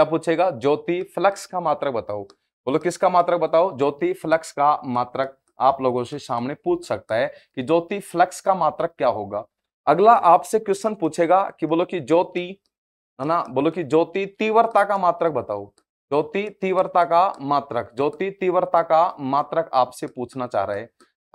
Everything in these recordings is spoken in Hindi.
क्या पूछेगा ज्योति फ्लक्स का मात्रक बताओ बोलो किसका मात्रक बताओ ज्योति फ्लक्स का मात्रक आप लोगों से सामने पूछ सकता है कि ज्योति फ्लक्स का मात्रक क्या होगा अगला आपसे क्वेश्चन पूछेगा कि बोलो कि ज्योति है ना बोलो कि ज्योति तीव्रता का मात्रक बताओ ज्योति तीव्रता का मात्रक ज्योति तीव्रता का मात्रक आपसे पूछना चाह रहे हैं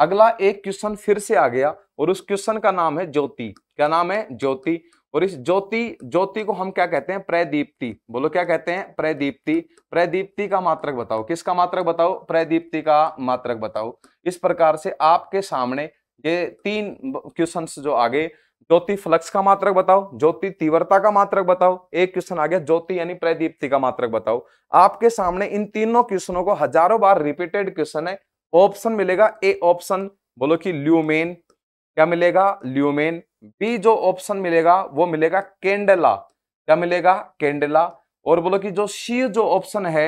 अगला एक क्वेश्चन फिर से आ गया और उस क्वेश्चन का नाम है ज्योति क्या नाम है ज्योति और इस ज्योति ज्योति को हम क्या कहते हैं प्रदीप्ति बोलो क्या कहते हैं प्रदीप्ति प्रदीप्ति का मात्रक बताओ किसका मात्रक बताओ प्रदीप्ति का मात्रक बताओ इस प्रकार से आपके सामने ये तीन क्वेश्चन जो आगे ज्योति फ्लक्स का मात्रक बताओ ज्योति तीव्रता का मात्रक बताओ एक क्वेश्चन आ गया ज्योति यानी प्रदीप्ति का मात्रक बताओ आपके सामने इन तीनों क्वेश्चनों को हजारों बार रिपीटेड क्वेश्चन है ऑप्शन मिलेगा ए ऑप्शन बोलो कि ल्यूमेन क्या मिलेगा ल्यूमेन बी जो ऑप्शन मिलेगा वो मिलेगा केंडला क्या मिलेगा केंडला और बोलो कि जो सी जो ऑप्शन है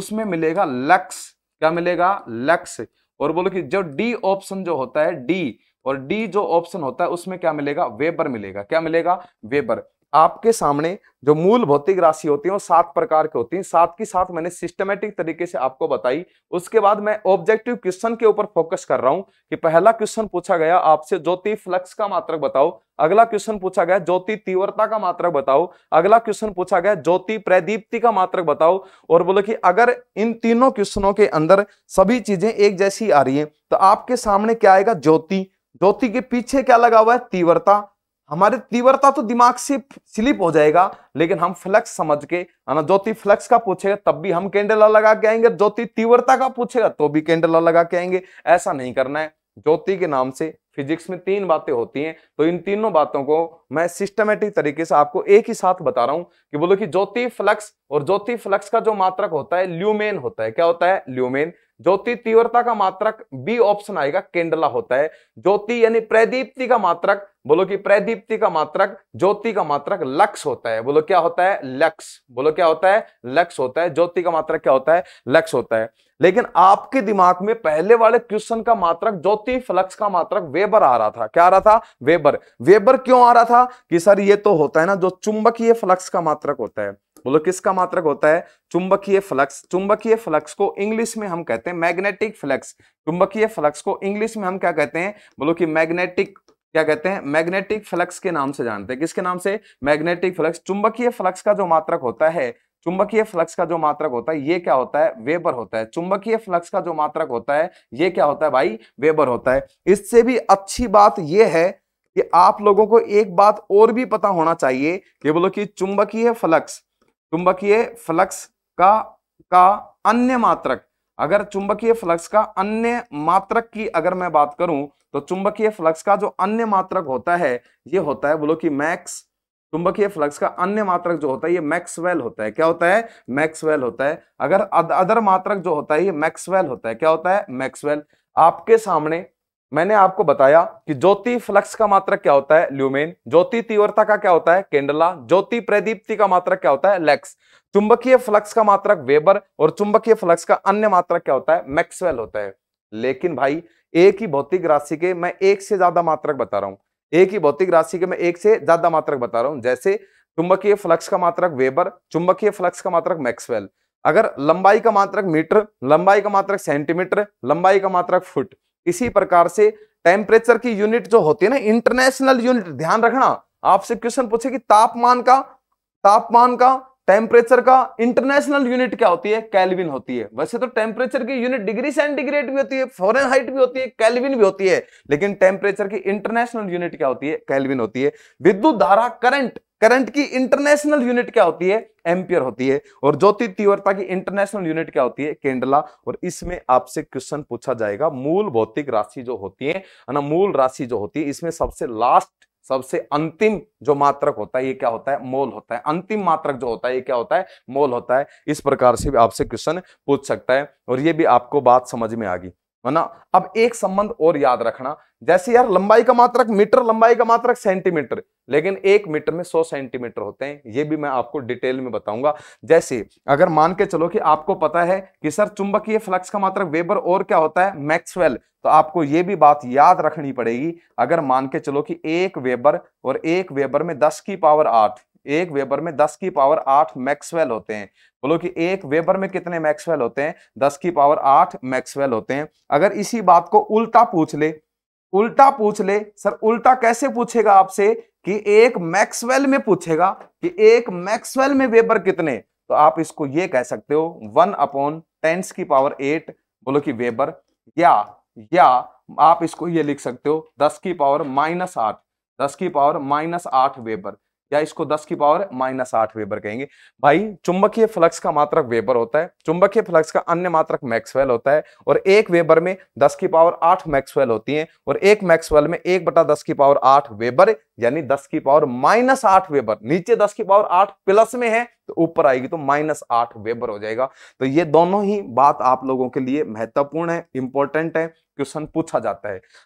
उसमें मिलेगा लक्स क्या मिलेगा लक्स और बोलो कि जो डी ऑप्शन जो होता है डी और डी जो ऑप्शन होता है उसमें क्या मिलेगा वेबर मिलेगा क्या मिलेगा वेबर आपके सामने जो मूल भौतिक राशि होती है वो सात प्रकार की होती है सात की साथ मैंने सिस्टमेटिक तरीके से आपको बताई उसके बाद मैं ऑब्जेक्टिव क्वेश्चन के ऊपर फोकस कर रहा हूं कि पहला क्वेश्चन पूछा गया आपसे ज्योति फ्लक्स का मात्रक बताओ अगला क्वेश्चन पूछा गया ज्योति तीव्रता का मात्रक बताओ अगला क्वेश्चन पूछा गया ज्योति प्रदीप्ति का मात्रक बताओ और बोले कि अगर इन तीनों क्वेश्चनों के अंदर सभी चीजें एक जैसी आ रही है तो आपके सामने क्या आएगा ज्योति ज्योति के पीछे क्या लगा हुआ है तीव्रता हमारे तीव्रता तो दिमाग से स्लिप हो जाएगा लेकिन हम फ्लक्स समझ के ज्योति फ्लक्स का पूछेगा तब भी हम कैंडला लगा के आएंगे ज्योति तीव्रता का पूछेगा तो भी कैंडला लगा के आएंगे ऐसा नहीं करना है ज्योति के नाम से फिजिक्स में तीन बातें होती हैं तो इन तीनों बातों को मैं सिस्टमेटिक तरीके से आपको एक ही साथ बता रहा हूं कि बोलो कि ज्योति फ्लक्स और ज्योति फ्लक्स का जो मात्रक होता है ल्यूमेन होता है क्या होता है ल्यूमेन ज्योति तीव्रता का मात्रक बी ऑप्शन आएगा केंडला होता है ज्योति यानी प्रदीप्ति का मात्रक बोलो कि प्रदीप्ति का मात्रक ज्योति का मात्रक लक्स होता है बोलो क्या होता है लक्ष बोलो क्या होता है लक्स होता है ज्योति का मात्रक क्या होता है लक्ष होता है लेकिन आपके दिमाग में पहले वाले क्वेश्चन का मात्रक ज्योति फ्लक्स का मात्रक वेबर आ रहा था क्या आ रहा था वेबर वेबर क्यों आ रहा था कि सर ये तो होता है ना जो चुंबकीय फ्लक्स का मात्रक होता है बोलो किसका मात्रक होता है चुंबकीय फ्लक्स चुंबकीय फ्लक्स को इंग्लिश में हम कहते हैं मैग्नेटिक फ्लक्स चुंबकीय फ्लक्स को इंग्लिश में हम क्या कहते हैं बोलो कि मैग्नेटिक क्या कहते हैं मैग्नेटिक फ्लक्स के नाम से जानते हैं किसके नाम से मैग्नेटिक फ्लक्स चुंबकीय फ्लक्स का जो मात्रक होता है चुंबकीय फ्लक्स का जो मात्रक होता है ये क्या होता है वेबर होता है चुंबकीय फ्लक्स का जो मात्रक होता है ये क्या होता है भाई वेबर होता है इससे भी अच्छी बात यह है कि आप लोगों को एक बात और भी पता होना चाहिए ये बोलो कि चुंबकीय फ्लक्स चुंबकीय फ्लक्स का का अन्य मात्रक अगर चुंबकीय फ्लक्स का अन्य मात्रक की अगर मैं बात करूं तो चुंबकीय फ्लक्स का जो अन्य मात्रक होता है ये होता है बोलो कि मैक्स चुंबकीय फ्लक्स का अन्य मात्रक जो होता है ये मैक्सवेल होता है क्या होता है मैक्सवेल होता है अगर अदर मात्रक जो होता है ये मैक्सवेल होता है क्या होता है मैक्सवेल आपके सामने मैंने आपको बताया कि ज्योति फ्लक्स का मात्रक क्या होता है ल्यूमेन ज्योति तीव्रता का क्या होता है केंडला ज्योति प्रदीप्ति का मात्रक क्या होता है लेक्स चुंबकीय फ्लक्स का मात्रक वेबर और चुंबकीय फ्लक्स का अन्य मात्रक क्या होता है मैक्सवेल होता है लेकिन भाई एक ही भौतिक राशि के मैं एक से ज्यादा मात्रक बता रहा हूं एक ही भौतिक राशि के मैं एक से ज्यादा मात्रक बता रहा हूं जैसे चुंबकीय फ्लक्स का मात्रक वेबर चुंबकीय फ्लक्स का मात्रक मैक्सवेल अगर लंबाई का मात्रक मीटर लंबाई का मात्रक सेंटीमीटर लंबाई का मात्रक फुट इसी प्रकार से टेम्परेचर की यूनिट जो होती है ना इंटरनेशनल यूनिट ध्यान रखना आपसे क्वेश्चन पूछे कि तापमान का तापमान का टेम्परेचर का इंटरनेशनल यूनिट क्या होती है कैलविन होती है वैसे तो टेम्परेचर की यूनिट डिग्री सेंटीग्रेड भी होती है फॉरन हाइट भी होती है कैलविन भी होती है लेकिन टेम्परेचर की इंटरनेशनल यूनिट क्या होती है कैलविन होती है विद्युत धारा करंट करंट की इंटरनेशनल यूनिट क्या होती है एम्पियर होती है और ज्योति तीव्रता की इंटरनेशनल यूनिट क्या होती है केंडला और इसमें आपसे क्वेश्चन पूछा जाएगा मूल भौतिक राशि जो होती है ना मूल राशि जो होती है इसमें सबसे लास्ट सबसे अंतिम जो मात्रक होता है ये क्या होता है मोल होता है अंतिम मात्रक जो होता है ये क्या होता है मोल होता है इस प्रकार से भी आपसे क्वेश्चन पूछ सकता है और ये भी आपको बात समझ में आ गई ना अब एक संबंध और याद रखना जैसे यार लंबाई का मात्रक मीटर लंबाई का मात्रक सेंटीमीटर लेकिन एक मीटर में सौ सेंटीमीटर होते हैं ये भी मैं आपको डिटेल में बताऊंगा जैसे अगर मान के चलो कि आपको पता है कि सर चुंबकीय फ्लक्स का मात्रक वेबर और क्या होता है मैक्सवेल तो आपको ये भी बात याद रखनी पड़ेगी अगर मान के चलो कि एक वेबर और एक वेबर में दस की पावर आठ एक वेबर में दस की पावर आठ मैक्सवेल होते हैं बोलो कि एक वेबर में कितने मैक्सवेल होते हैं दस की पावर आठ मैक्सवेल होते हैं अगर इसी बात को उल्टा पूछ ले उल्टा पूछ ले सर उल्टा कैसे पूछेगा आपसे कि एक मैक्सवेल में पूछेगा कि एक मैक्सवेल में वेबर कितने तो आप इसको ये कह सकते हो वन अपॉन टेंस की पावर एट बोलो कि वेबर या या आप इसको ये लिख सकते हो दस की पावर माइनस आठ दस की पावर माइनस आठ वेबर या इसको 10 की पावर माइनस आठ वेबर कहेंगे भाई चुंबकीय फ्लक्स का मात्रक वेबर होता है चुंबकीय फ्लक्स का अन्य मात्रक मैक्सवेल होता है और एक वेबर में 10 की पावर 8 मैक्सवेल होती हैं और एक मैक्सवेल में एक बटा दस की पावर 8 वेबर यानी 10 की पावर माइनस आठ वेबर नीचे 10 की पावर 8 प्लस में है तो ऊपर आएगी तो माइनस आठ वेबर हो जाएगा तो ये दोनों ही बात आप लोगों के लिए महत्वपूर्ण है इंपॉर्टेंट है क्वेश्चन पूछा जाता है